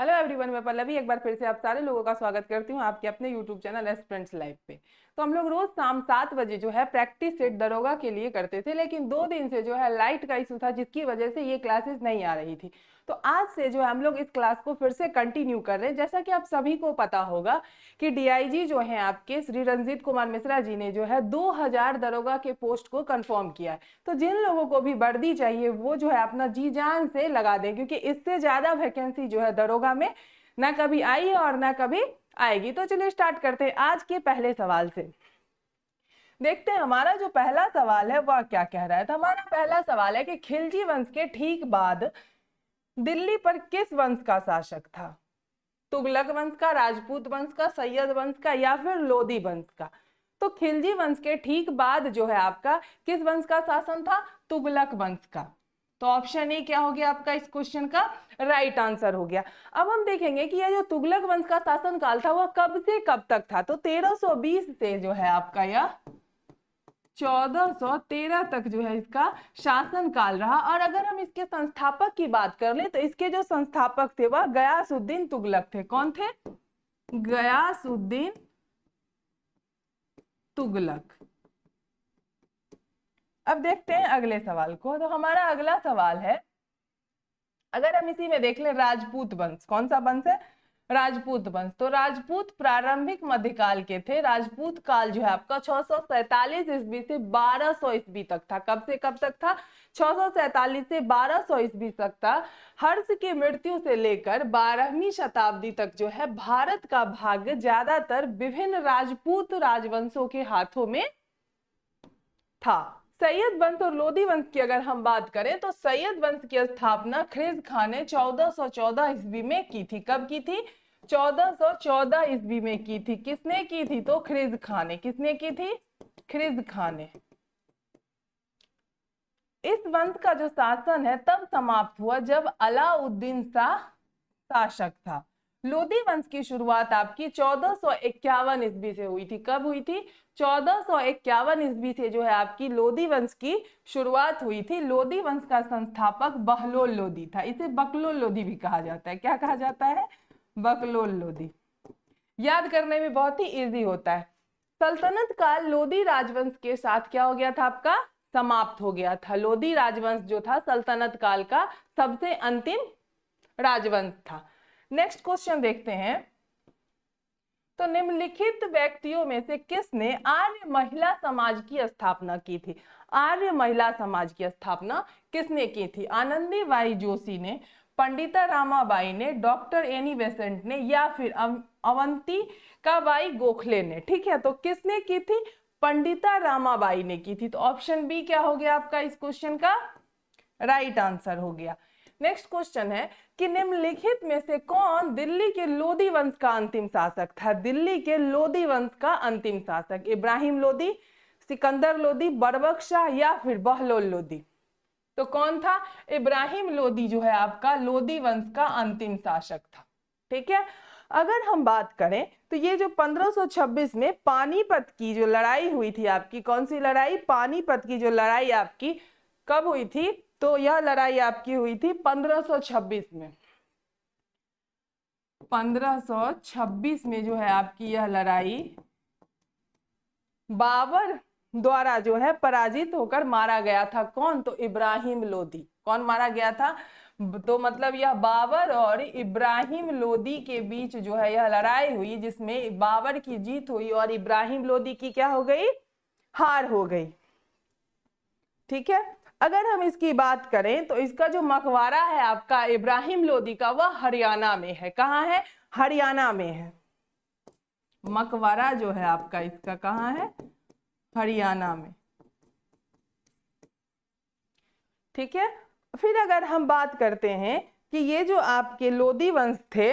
hello everyone मैं पल्लवी एक बार फिर से आप सारे लोगों का स्वागत करती हूँ आपके अपने यूट्यूब चैनल एस्पेंट्स लाइव पे तो हम लोग रोज शाम सात बजे जो है प्रैक्टिस सेट दरोगा के लिए करते थे लेकिन दो दिन से जो है लाइट का इशू था जिसकी वजह से ये क्लासेस नहीं आ रही थी तो आज से जो हम लोग इस क्लास को फिर से कंटिन्यू कर रहे हैं जैसा कि आप सभी को पता होगा कि डीआईजी जो है आपके श्री रंजीत कुमार मिश्रा जी ने जो है 2000 दरोगा के पोस्ट को कंफर्म किया है तो जिन लोगों को भी वर्दी चाहिए वो जो है अपना जी जान से लगा दें क्योंकि इससे ज़्यादा वैकेंसी जो है दरोगा में ना कभी आई और ना कभी आएगी तो चलिए स्टार्ट करते हैं आज के पहले सवाल से देखते हैं हमारा जो पहला सवाल है वह क्या कह रहा है तो हमारा पहला सवाल है कि खिलजी वंश के ठीक बाद दिल्ली पर किस वंश का शासक था तुगलक वंश का राजपूत वंश का सैयद वंश का या फिर लोधी वंश का तो खिलजी वंश के ठीक बाद जो है आपका किस वंश का शासन था तुगलक वंश का तो ऑप्शन ए क्या हो गया आपका इस क्वेश्चन का राइट right आंसर हो गया अब हम देखेंगे कि यह जो तुगलक वंश का शासन काल था वह कब से कब तक था तो 1320 से जो है आपका यह 1413 तक जो है इसका शासन काल रहा और अगर हम इसके संस्थापक की बात कर ले तो इसके जो संस्थापक थे वह गयासुद्दीन तुगलक थे कौन थे गयासुद्दीन तुगलक अब देखते हैं अगले सवाल को तो हमारा अगला सवाल है अगर हम इसी में देख ले राजपूत वंश कौन सा वंश है राजपूत वंश तो राजपूत प्रारंभिक मध्यकाल के थे राजपूत काल जो है आपका छह सौ सैतालीस ईस्वी से बारह सौ ईस्वी तक था कब से कब तक था छह सौ सैतालीस से बारह सौ ईस्वी तक था हर्ष की मृत्यु से लेकर बारहवीं शताब्दी तक जो है भारत का भाग ज्यादातर विभिन्न राजपूत राजवंशों के हाथों में था सैयद वंश और लोधी वंश की अगर हम बात करें तो सैयद वंश की स्थापना खिज खान ने 1414 ईस्वी में की थी कब की थी 1414 ईस्वी में की थी किसने की थी तो खिज खान ने किसने की थी ख्रिज खान ने इस वंश का जो शासन है तब समाप्त हुआ जब अलाउद्दीन शाह शासक था लोधी वंश की शुरुआत आपकी चौदह सौ इक्यावन ईस्वी से हुई थी कब हुई थी चौदह सौ इक्यावन ईस्वी से जो है आपकी लोधी वंश की शुरुआत हुई थी लोदी वंश का संस्थापक बहलोल लोधी था इसे बकलोल लोदी भी कहा जाता है क्या कहा जाता है बकलोल लोधी याद करने में बहुत ही इजी होता है सल्तनत काल लोधी राजवंश के साथ क्या हो गया था आपका समाप्त हो गया था लोधी राजवंश जो था सल्तनत काल का सबसे अंतिम राजवंश था नेक्स्ट क्वेश्चन देखते हैं तो निम्नलिखित व्यक्तियों में से किसने आर्य महिला समाज की स्थापना की थी आर्य महिला समाज की स्थापना किसने की थी आनंदी बाई जोशी ने पंडिता रामाबाई ने डॉक्टर एनी बेसेंट ने या फिर अवंती काबाई गोखले ने ठीक है तो किसने की थी पंडिता रामाबाई ने की थी तो ऑप्शन बी क्या हो गया आपका इस क्वेश्चन का राइट right आंसर हो गया नेक्स्ट क्वेश्चन है कि निम्नलिखित में से कौन दिल्ली के लोधी वंश का अंतिम शासक था दिल्ली के लोधी वंश का अंतिम शासक इब्राहिम लोधी सिकंदर लोधी बरबक शाह या फिर बहलोल लोधी तो कौन था इब्राहिम लोधी जो है आपका लोधी वंश का अंतिम शासक था ठीक है अगर हम बात करें तो ये जो 1526 में पानीपत की जो लड़ाई हुई थी आपकी कौन सी लड़ाई पानीपत की जो लड़ाई आपकी कब हुई थी तो यह लड़ाई आपकी हुई थी 1526 में 1526 में जो है आपकी यह लड़ाई बाबर द्वारा जो है पराजित होकर मारा गया था कौन तो इब्राहिम लोदी कौन मारा गया था तो मतलब यह बाबर और इब्राहिम लोदी के बीच जो है यह लड़ाई हुई जिसमें बाबर की जीत हुई और इब्राहिम लोदी की क्या हो गई हार हो गई ठीक है अगर हम इसकी बात करें तो इसका जो मकवारा है आपका इब्राहिम लोदी का वह हरियाणा में है कहाँ है हरियाणा में है मकवारा जो है आपका इसका कहाँ है हरियाणा में ठीक है फिर अगर हम बात करते हैं कि ये जो आपके लोदी वंश थे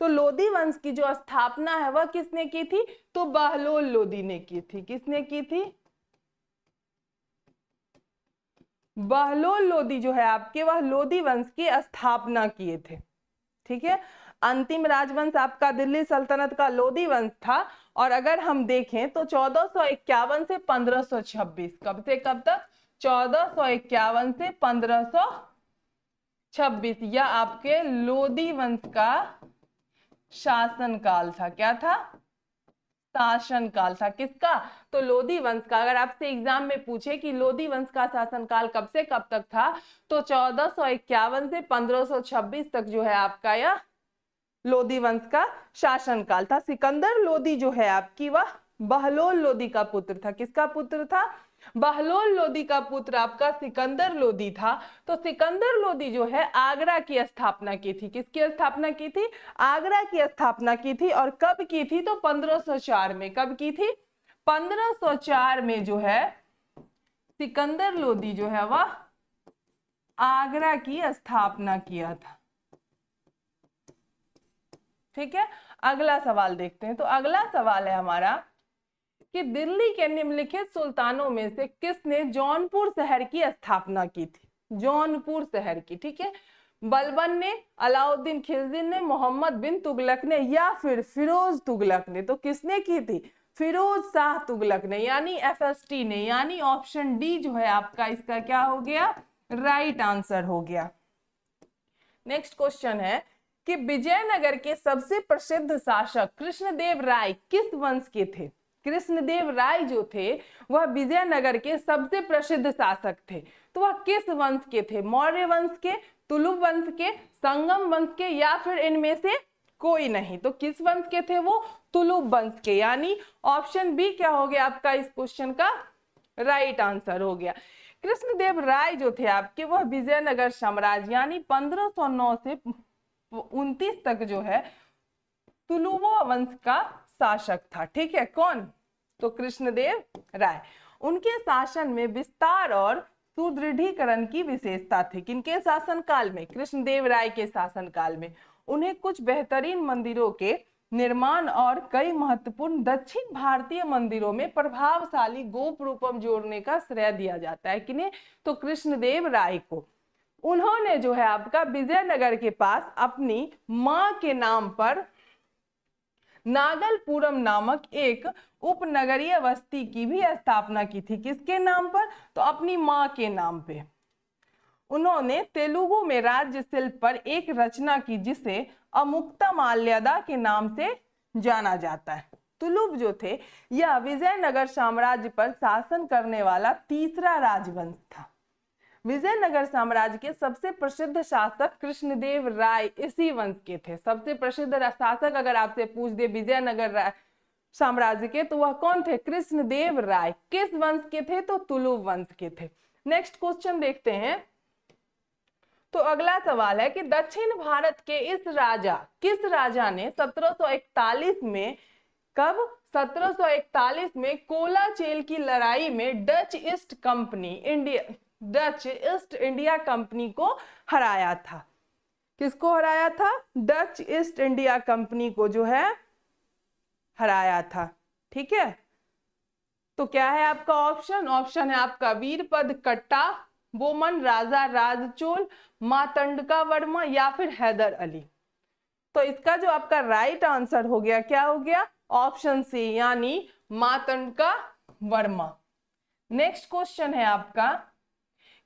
तो लोदी वंश की जो स्थापना है वह किसने की थी तो बहलोल लोदी ने की थी किसने की थी बहलोल लोदी जो है आपके वह लोदी वंश की स्थापना किए थे ठीक है अंतिम राजवंश आपका दिल्ली सल्तनत का लोदी वंश था और अगर हम देखें तो चौदह से 1526 कब से कब तक चौदह से 1526 यह आपके लोदी वंश का शासन काल था क्या था शासन काल था किसका तो लोधी वंश का अगर आपसे एग्जाम में पूछे कि लोधी वंश का शासनकाल कब से कब तक था तो चौदह से 1526 तक जो है आपका यह लोधी वंश का शासनकाल था सिकंदर लोधी जो है आपकी वह बहलोल लोधी का पुत्र था किसका पुत्र था बहलोल लोदी का पुत्र आपका सिकंदर लोदी था तो सिकंदर लोदी जो है आगरा की स्थापना की थी किसकी स्थापना की थी आगरा की स्थापना की थी और कब की थी तो 1504 में कब की थी 1504 में जो है सिकंदर लोदी जो है वह आगरा की स्थापना किया था ठीक है अगला सवाल देखते हैं तो अगला सवाल है हमारा कि दिल्ली के निम्नलिखित सुल्तानों में से किसने जौनपुर शहर की स्थापना की थी जौनपुर शहर की ठीक है बलबन ने अलाउद्दीन खिलजी ने मोहम्मद बिन तुगलक ने या फिर फिरोज तुगलक ने तो किसने की थी फिरोज शाह तुगलक ने यानी टी ने यानी ऑप्शन डी जो है आपका इसका क्या हो गया राइट right आंसर हो गया नेक्स्ट क्वेश्चन है कि विजयनगर के सबसे प्रसिद्ध शासक कृष्णदेव राय किस वंश के थे कृष्णदेव राय जो थे वह विजयनगर के सबसे प्रसिद्ध शासक थे तो वह किस वंश के थे मौर्य वंश के तुलु वंश के संगम वंश के या फिर इनमें से कोई नहीं तो किस वंश के थे वो तुलु वंश के यानी ऑप्शन बी क्या हो गया आपका इस क्वेश्चन का राइट आंसर हो गया कृष्णदेव राय जो थे आपके वह विजयनगर साम्राज्य यानी 1509 से उनतीस तक जो है तुलुवा वंश का शासक था ठीक है कौन तो कृष्णदेव राय उनके शासन में विस्तार और सुदृढ़ीकरण की विशेषता थी किनके शासन काल में कृष्णदेव राय के शासन काल में उन्हें कुछ बेहतरीन मंदिरों के निर्माण और कई महत्वपूर्ण दक्षिण भारतीय मंदिरों में प्रभावशाली गोप रूपम जोड़ने का श्रेय दिया जाता है किन्हें तो कृष्णदेव राय को उन्होंने जो है आपका विजयनगर के पास अपनी माँ के नाम पर नागलपुरम नामक एक उपनगरीय बस्ती की भी स्थापना की थी किसके नाम पर तो अपनी माँ के नाम पे उन्होंने तेलुगु में राज्य शिल्प पर एक रचना की जिसे अमुक्ता माल्यदा के नाम से जाना जाता है तुलुब जो थे यह विजयनगर साम्राज्य पर शासन करने वाला तीसरा राजवंश था विजयनगर साम्राज्य के सबसे प्रसिद्ध शासक कृष्णदेव राय इसी वंश के थे सबसे प्रसिद्ध शासक अगर आपसे पूछ दे विजयनगर राय साम्राज्य के तो वह कौन थे कृष्णदेव राय किस वंश के थे तो तुलु वंश के थे नेक्स्ट क्वेश्चन देखते हैं तो अगला सवाल है कि दक्षिण भारत के इस राजा किस राजा ने 1741 में कब 1741 में कोलाचेल की लड़ाई में Dutch east company India Dutch east India company को हराया था किसको हराया था डच ईस्ट इंडिया कंपनी को जो है हराया था ठीक है तो क्या है आपका ऑप्शन ऑप्शन है आपका वीरपद कट्टा बोमन राजा राजचोल मातंडका वर्मा या फिर हैदर अली तो इसका जो आपका राइट आंसर हो गया क्या हो गया ऑप्शन सी यानी मातंडका वर्मा नेक्स्ट क्वेश्चन है आपका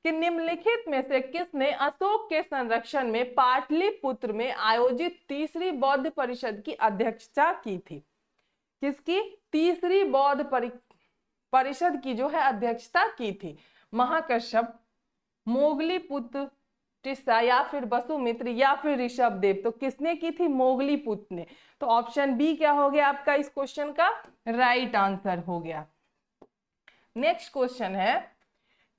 कि निम्नलिखित में से किसने अशोक के संरक्षण में पाटलिपुत्र में आयोजित तीसरी बौद्ध परिषद की अध्यक्षता की थी किसकी तीसरी बौद्ध परिषद की जो है अध्यक्षता की थी महाकश्यप मोगली पुत्र टिस्सा या फिर बसुमित्र या फिर ऋषभ देव तो किसने की थी मोगली पुत्र ने तो ऑप्शन बी क्या हो गया आपका इस क्वेश्चन का राइट right आंसर हो गया नेक्स्ट क्वेश्चन है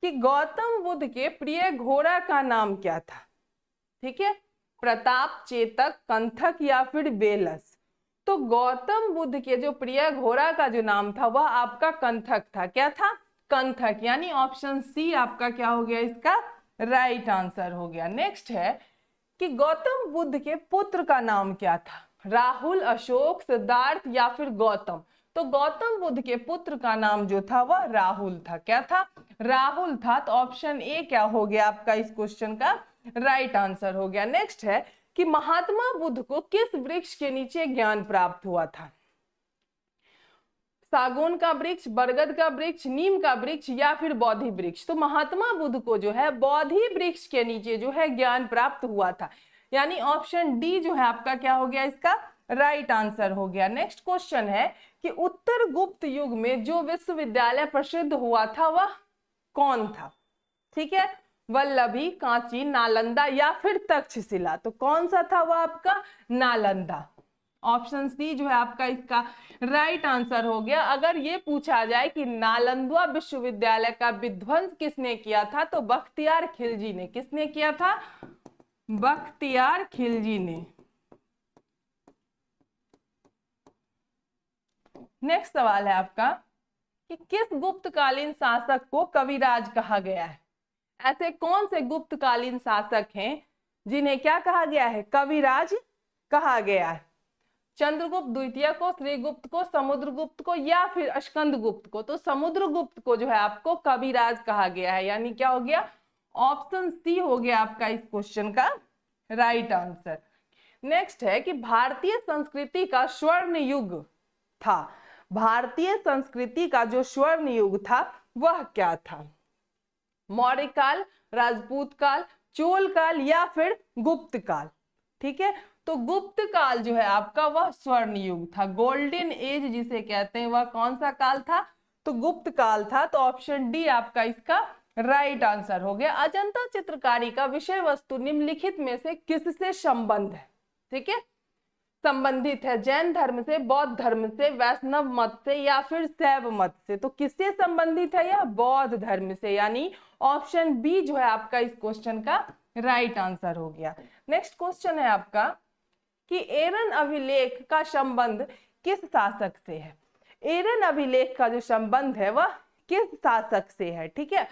कि गौतम बुद्ध के प्रिय घोड़ा का नाम क्या था ठीक है प्रताप चेतक कंथक या फिर बेलस तो गौतम बुद्ध के जो प्रिय घोड़ा का जो नाम था वह आपका कंथक था क्या था कंथक यानी ऑप्शन सी आपका क्या हो गया इसका राइट right आंसर हो गया नेक्स्ट है कि गौतम बुद्ध के पुत्र का नाम क्या था राहुल अशोक सिद्धार्थ या फिर गौतम तो गौतम बुद्ध के पुत्र का नाम जो था वह राहुल था क्या था राहुल था तो ऑप्शन ए क्या हो गया आपका इस क्वेश्चन का राइट right आंसर हो गया नेक्स्ट है कि महात्मा बुद्ध को किस वृक्ष के नीचे ज्ञान प्राप्त हुआ था सागौन का वृक्ष बरगद का वृक्ष नीम का वृक्ष या फिर बौद्धि वृक्ष तो महात्मा बुद्ध को जो है बौद्धि वृक्ष के नीचे जो है ज्ञान प्राप्त हुआ था यानी ऑप्शन डी जो है आपका क्या हो गया इसका राइट आंसर हो गया नेक्स्ट क्वेश्चन है कि उत्तर गुप्त युग में जो विश्वविद्यालय प्रसिद्ध हुआ था वह कौन था ठीक है वल्लभी कांची नालंदा या फिर तक्षशिला तो कौन सा था वह आपका नालंदा ऑप्शन सी जो है आपका इसका राइट right आंसर हो गया अगर ये पूछा जाए कि नालंदवा विश्वविद्यालय का विध्वंस किसने किया था तो बख्तियार खिलजी ने किसने किया था बख्तियार खिलजी ने नेक्स्ट सवाल है आपका कि किस गुप्तकालीन शासक को कविराज कहा गया है ऐसे कौन से गुप्तकालीन शासक हैं जिन्हें क्या कहा गया है कविराज कहा गया है चंद्रगुप्त द्वितीय को श्रीगुप्त को समुद्रगुप्त को या फिर गुप्त को तो समुद्रगुप्त को जो है आपको कविराज कहा गया है यानी क्या हो गया ऑप्शन सी हो गया आपका इस क्वेश्चन का राइट आंसर नेक्स्ट है कि भारतीय संस्कृति का स्वर्ण युग था भारतीय संस्कृति का जो स्वर्ण युग था वह क्या था मौर्य काल राजपूत काल चोल काल या फिर गुप्त काल ठीक है तो गुप्त काल जो है आपका वह स्वर्ण युग था गोल्डन एज जिसे कहते हैं वह कौन सा काल था तो गुप्त काल था तो ऑप्शन डी आपका इसका राइट right आंसर हो गया अजंता चित्रकारी का विषय वस्तु निम्नलिखित में से किससे संबंध है ठीक है संबंधित है जैन धर्म से बौद्ध धर्म से वैष्णव मत से या फिर सैव मत से तो किससे संबंधित है यह बौद्ध धर्म से यानी ऑप्शन बी जो है आपका इस क्वेश्चन का राइट right आंसर हो गया नेक्स्ट क्वेश्चन है आपका कि एरन अभिलेख का संबंध किस शासक से है एरन अभिलेख का जो संबंध है वह किस शासक से है ठीक है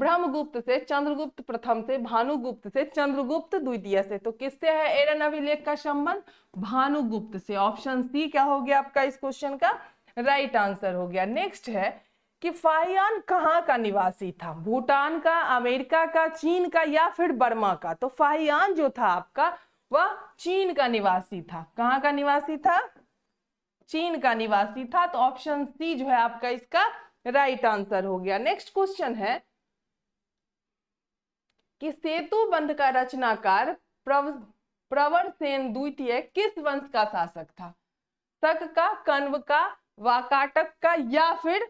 ब्रह्मगुप्त से चंद्रगुप्त प्रथम से भानुगुप्त से चंद्रगुप्त द्वितीय से तो किससे है एरन अभिलेख का संबंध भानुगुप्त से ऑप्शन सी क्या हो गया आपका इस क्वेश्चन का राइट right आंसर हो गया नेक्स्ट है कि फाइयान कहाँ का निवासी था भूटान का अमेरिका का चीन का या फिर बर्मा का तो फाइयान जो था आपका वह चीन का निवासी था कहाँ का निवासी था चीन का निवासी था तो ऑप्शन सी जो है आपका इसका राइट right आंसर हो गया नेक्स्ट क्वेश्चन है कि सेतु बंध का रचनाकार प्रव, प्रवर सेन द्वितीय किस वंश का शासक था सक का कण्व का वाकाटक का या फिर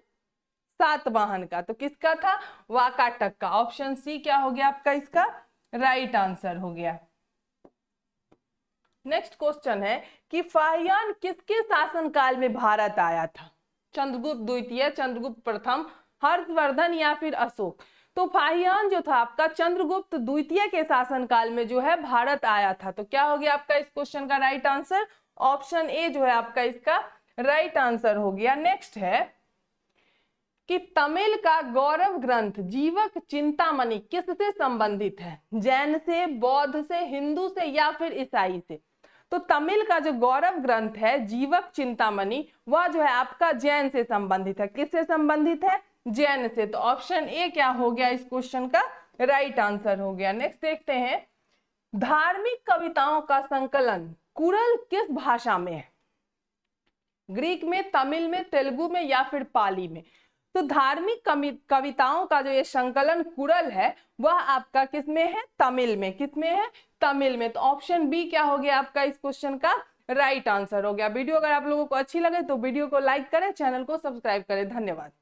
सातवाहन का तो किसका था वाकाटक का ऑप्शन सी क्या हो गया आपका इसका राइट आंसर हो गया नेक्स्ट क्वेश्चन है कि फाहियान किसके शासनकाल में भारत आया था चंद्रगुप्त द्वितीय चंद्रगुप्त प्रथम हर्षवर्धन या फिर अशोक तो फाहियान जो था आपका चंद्रगुप्त द्वितीय के शासनकाल में जो है भारत आया था तो क्या हो गया आपका इस क्वेश्चन का राइट आंसर ऑप्शन ए जो है आपका इसका राइट आंसर हो गया नेक्स्ट है कि तमिल का गौरव ग्रंथ जीवक चिंतामणि किससे संबंधित है जैन से बौद्ध से हिंदू से या फिर ईसाई से तो तमिल का जो गौरव ग्रंथ है जीवक चिंतामणि वह जो है आपका जैन से संबंधित है किससे संबंधित है जैन से तो ऑप्शन ए क्या हो गया इस क्वेश्चन का राइट आंसर हो गया नेक्स्ट देखते हैं धार्मिक कविताओं का संकलन कुरल किस भाषा में है ग्रीक में तमिल में तेलुगु में या फिर पाली में तो धार्मिक कविताओं का जो ये संकलन कुरल है वह आपका किस में है तमिल में किस में है तमिल में तो ऑप्शन बी क्या हो गया आपका इस क्वेश्चन का राइट आंसर हो गया वीडियो अगर आप लोगों को अच्छी लगे तो वीडियो को लाइक करें चैनल को सब्सक्राइब करें धन्यवाद